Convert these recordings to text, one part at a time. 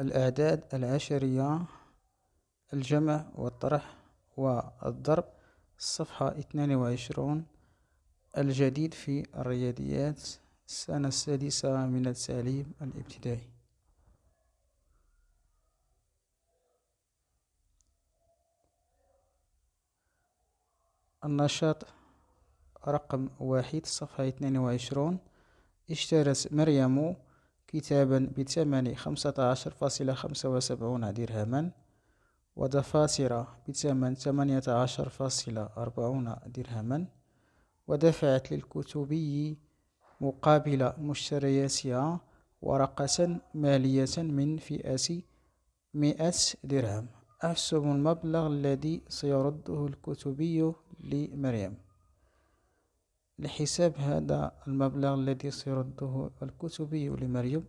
الأعداد العشرية الجمع والطرح والضرب صفحة اثنان الجديد في الرياضيات السنة السادسة من التعليم الابتدائي النشاط رقم واحد صفحة 22 اشترت مريم كتابا بثمن خمسة عشر فاصلة خمسة وسبعون درهما ودفاتر بثمن ثمانية عشر فاصلة أربعون درهما ودفعت للكتبي مقابل مشترياتها ورقة مالية من فئة مئة درهم أحسب المبلغ الذي سيرده الكتبي لمريم لحساب هذا المبلغ الذي سيرده الكتبي لمريم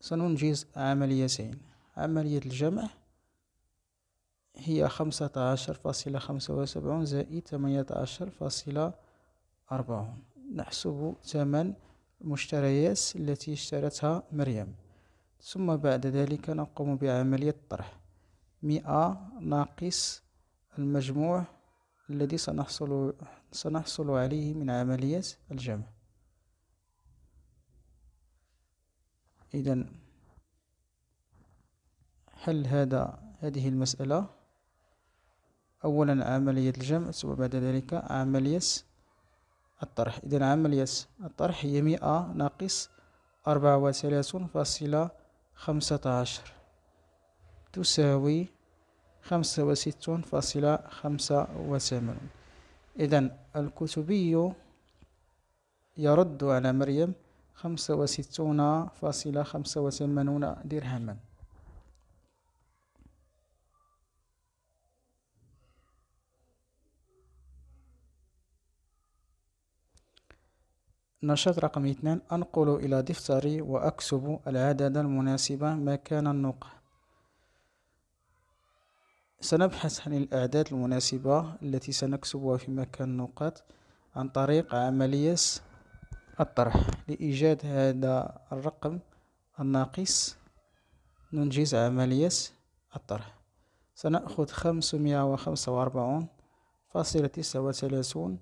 سننجز عمليتين عملية الجمع هي خمسة عشر فاصلة خمسة وسبعون زائد ثمانية عشر فاصلة أربعون نحسب ثمن المشتريات التي اشترتها مريم ثم بعد ذلك نقوم بعملية الطرح مئة ناقص المجموع الذي سنحصل سنحصل عليه من عملية الجمع إذا حل هذا هذه المسألة أولا عملية الجمع ثم بعد ذلك عملية الطرح إذا عملية الطرح هي مئة ناقص أربعة وثلاثون فاصلة خمسة عشر تساوي خمسة وستون فاصلة خمسة وثمانون إذا الكتبي يرد على مريم خمسة وستون فاصلة خمسة وثمانون درهما نشاط رقم اثنان أنقل إلى دفتري وأكسب العدد المناسب مكان النقل سنبحث عن الأعداد المناسبة التي سنكسبها في مكان النقاط عن طريق عملية الطرح لإيجاد هذا الرقم الناقص ننجز عملية الطرح سنأخذ خمسمية وخمسة وأربعون فاصلة تسعة وثلاثون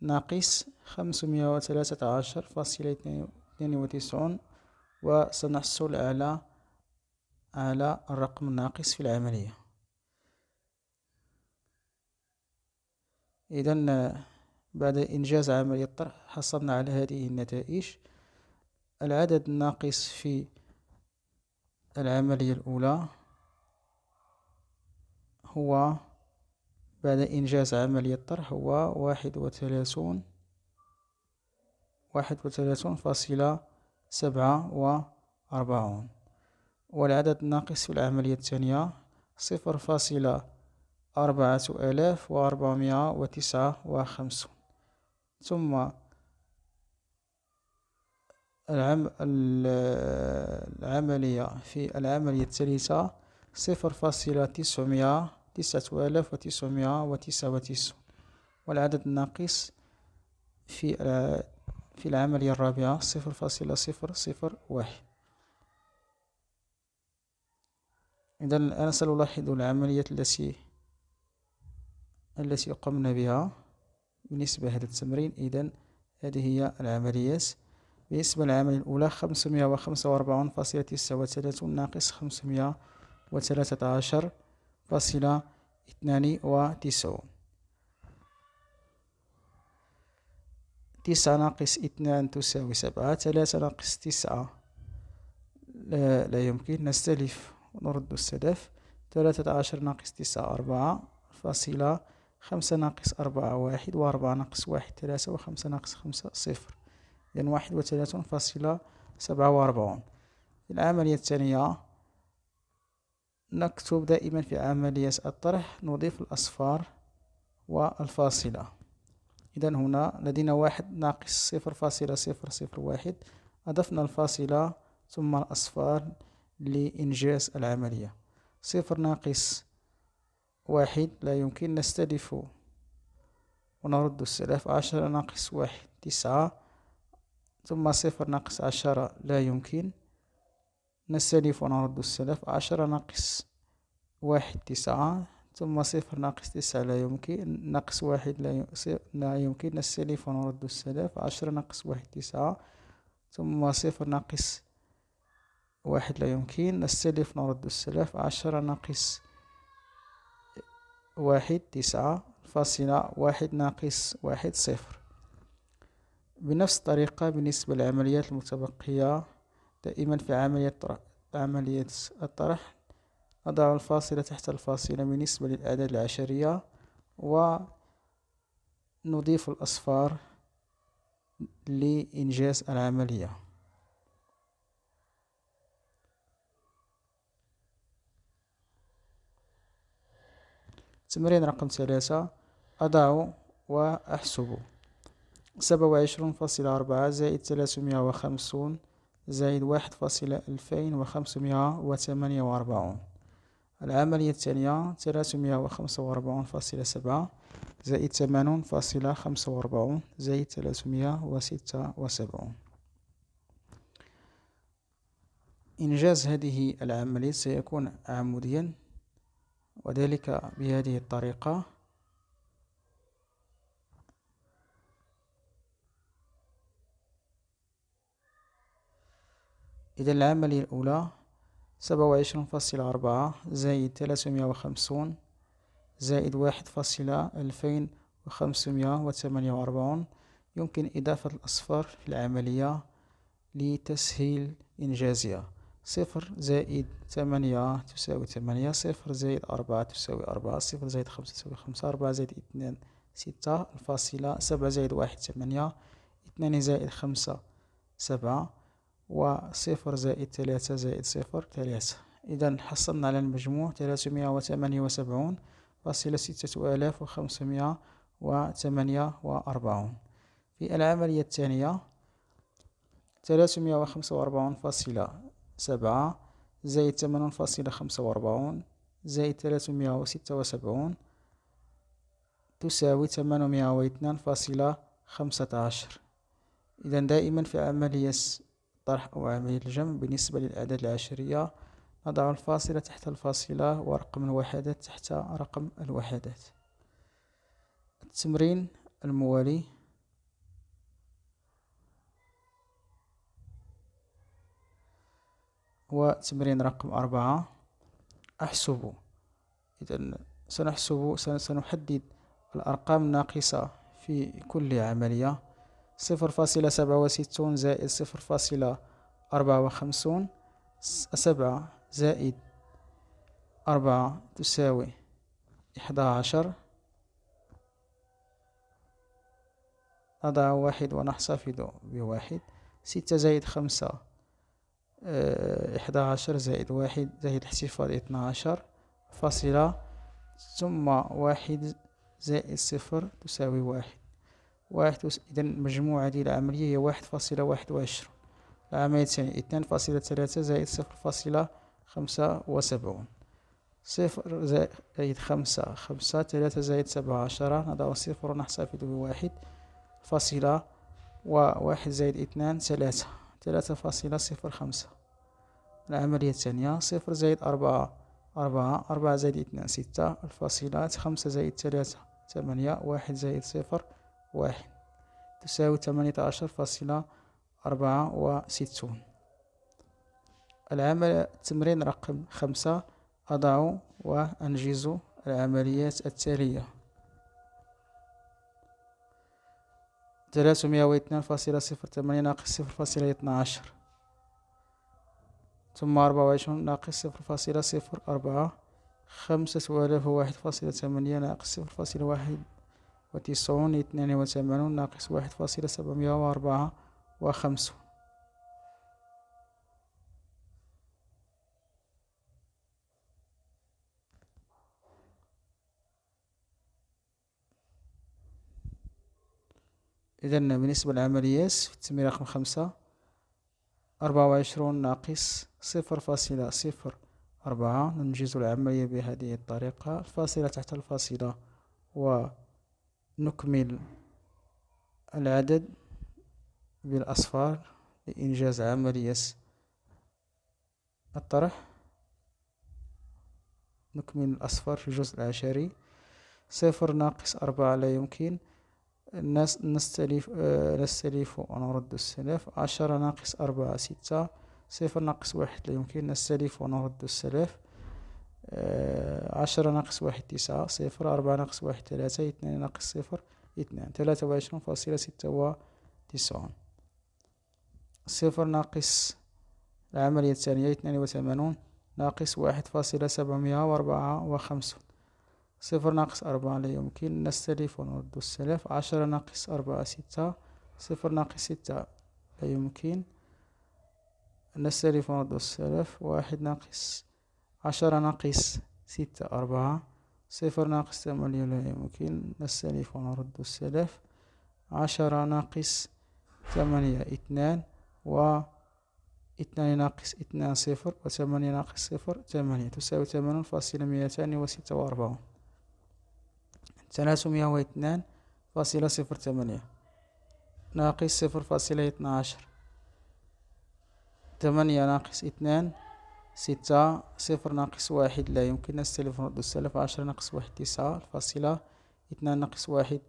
ناقص خمسمية وثلاثة عشر فاصلة اثنين وتسعون وسنحصل على على الرقم الناقص في العملية إذا بعد إنجاز عملية الطرح حصلنا على هذه النتائج العدد الناقص في العملية الأولى هو بعد إنجاز عملية الطرح هو واحد وثلاثون واحد وثلاثون فاصلة سبعة وأربعون والعدد الناقص في العملية الثانية صفر فاصلة أربعة آلاف وأربعمائة وتسعة وخمسون ثم العم العملية في العملية الثالثة صفر فاصلة تسعمائة تسعة آلاف وتسعمائة وتسعة وتسعون والعدد الناقص في في العملية الرابعة صفر فاصلة صفر صفر واحد إذا الآن سنلاحظ العملية التي التي قمنا بها بالنسبة لهذا التمرين إذا هذه هي العمليات بالنسبة للعملية الأولى خمسمية وخمسة وأربعون فاصلة تسعة وثلاثون ناقص خمسمية وثلاثة عشر فاصلة اثنان وتسعون تسعة ناقص اثنان تساوي سبعة ثلاثة ناقص تسعة لا, لا يمكن نستلف ونرد السدف ثلاثة عشر ناقص تسعة أربعة فاصلة خمسة ناقص أربعة واحد وأربعة ناقص واحد ثلاثة وخمسة ناقص خمسة صفر إذن واحد وثلاثون فاصلة سبعة وأربعون العملية الثانية نكتب دائما في عملية الطرح نضيف الأصفار والفاصلة إذا هنا لدينا واحد ناقص صفر فاصلة صفر صفر واحد أضفنا الفاصلة ثم الأصفار لإنجاز العملية صفر ناقص واحد لا يمكن نستلف ونرد السلف عشرة ناقص واحد تسعة ثم صفر ناقص عشرة لا يمكن نستلف ونرد السلف عشرة ناقص واحد تسعة ثم صفر ناقص تسعة لا يمكن ناقص واحد لا يمكن نستلف ونرد السلف عشرة ناقص واحد تسعة ثم صفر ناقص واحد لا يمكن نستلف نرد السلف عشرة ناقص واحد تسعة فاصلة واحد ناقص واحد صفر بنفس الطريقة بالنسبة للعمليات المتبقية دائما في عملية عملية الطرح نضع الفاصلة تحت الفاصلة بالنسبة للأعداد العشرية ونضيف الأصفار لإنجاز العملية تمرين رقم ثلاثة أضع وأحسب سبعة وعشرون فاصلة أربعة زائد ثلاثمية وخمسون زائد واحد فاصلة ألفين وخمسمائة وثمانية وأربعون العملية الثانية ثلاثمية وخمسة وأربعون فاصلة سبعة زائد ثمانون فاصلة خمسة وأربعون زائد ثلاثمية وستة وسبعون إنجاز هذه العملية سيكون عموديا وذلك بهذه الطريقة إذا العملية الأولى سبعة وعشرون فاصلة أربعة زائد ثلاثمية وخمسون زائد واحد فاصلة ألفين وخمسمية وثمانية وأربعون يمكن إضافة الأصفار في العملية لتسهيل إنجازها صفر زائد تمانية تساوي تمانية صفر زائد أربعة تساوي أربعة صفر زائد خمسة تساوي خمسة أربعة زائد اثنان ستة الفاصلة سبعة زائد واحد تمانية اثنان زائد خمسة سبعة وصفر زائد ثلاثة زائد صفر ثلاثة إذا حصلنا على المجموع ثلاثمية وثمانية وسبعون فاصلة ستة آلاف وخمسمية وثمانية وأربعون في العملية الثانية ثلاثمية وخمسة وأربعون فاصلة سبعة زائد ثمانية فاصلة خمسة وأربعون زائد ثلاثمية وستة وسبعون تساوي ثمانمية واثنان فاصلة خمسة عشر إذا دائما في عملية الطرح أو عملية الجمع بالنسبة للأعداد العشرية نضع الفاصلة تحت الفاصلة ورقم الوحدات تحت رقم الوحدات التمرين الموالي وتمرين رقم أربعة أحسب إذا سنحسب سنحدد الأرقام الناقصة في كل عملية صفر فاصلة سبعة وستون زائد صفر فاصلة أربعة وخمسون سبعة زائد أربعة تساوي إحدى عشر نضع واحد ونحتفظ بواحد ستة زائد خمسة آه، إحدى عشر زائد واحد زائد الاحتفال اثنا فاصلة ثم واحد زائد صفر تساوي واحد واحد إذا المجموعة ديال العملية هي واحد فاصلة واحد وعشرون العملية الثانية اثنان فاصلة ثلاثة زائد صفر فاصلة خمسة وسبعون صفر زائد خمسة خمسة ثلاثة زائد سبعة عشرة نضع صفر ونحتفظ بواحد فاصلة وواحد زائد اثنان ثلاثة ثلاثة فاصلة صفر خمسة العملية الثانية صفر زائد أربعة أربعة أربعة زائد اثنان ستة الفاصلات خمسة زائد ثلاثة ثمانية واحد زائد صفر واحد تساوي ثمانية عشر فاصلة أربعة وستون العمل التمرين رقم خمسة أضع وأنجز العمليات التالية 302.08 فاصلة صفر ناقص صفر فاصلة اتناشر ثم أربعة ناقص صفر فاصلة صفر أربعة خمسة فاصلة ثمانية ناقص صفر فاصلة واحد وتسعون ناقص واحد فاصلة سبعمية و وخمسون إذا بالنسبة للعمليات في التمرين رقم خمسة أربعة وعشرون ناقص صفر فاصلة صفر أربعة ننجز العملية بهذه الطريقة الفاصلة تحت الفاصلة ونكمل العدد بالأصفار لإنجاز عملية الطرح نكمل الأصفار في الجزء العشري صفر ناقص أربعة لا يمكن نستلف آه، نستلف ونرد السلف عشرة ناقص أربعة ستة صفر ناقص واحد لا يمكن نستلف ونرد السلف آه، عشرة ناقص واحد تسعة صفر أربعة ناقص واحد ثلاثة اثنين ناقص صفر اثنان ثلاثة وعشرون فاصلة ستة وتسعون صفر ناقص العملية الثانية اثنان وثمانون ناقص واحد فاصلة سبعمية وأربعة وخمسون صفر ناقص أربعة لا يمكن نستلف ونرد السلف عشرة ناقص أربعة ستة صفر ناقص ستة لا يمكن نستلف ونرد السلف واحد ناقص عشرة ناقص ستة أربعة صفر ناقص ثمانية لا يمكن نستلف ونرد السلف عشرة ناقص ثمانية اثنان و اثنان ناقص اثنان صفر وثمانية ناقص صفر ثمانية تساوي ثمانون فاصلة مئتان وستة وأربعون ثلاثمية فاصلة صفر ثمانية ناقص صفر فاصلة اثنى عشر ثمانية ناقص اثنان ستة صفر ناقص واحد لا يمكن نستلف ونرد السلف عشرة ناقص واحد تسعة فاصلة اثنان ناقص واحد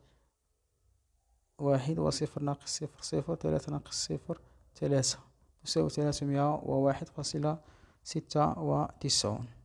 واحد وصفر ناقص صفر صفر ثلاثة ناقص صفر ثلاثة تساوي ثلاثمية وواحد فاصلة ستة وتسعون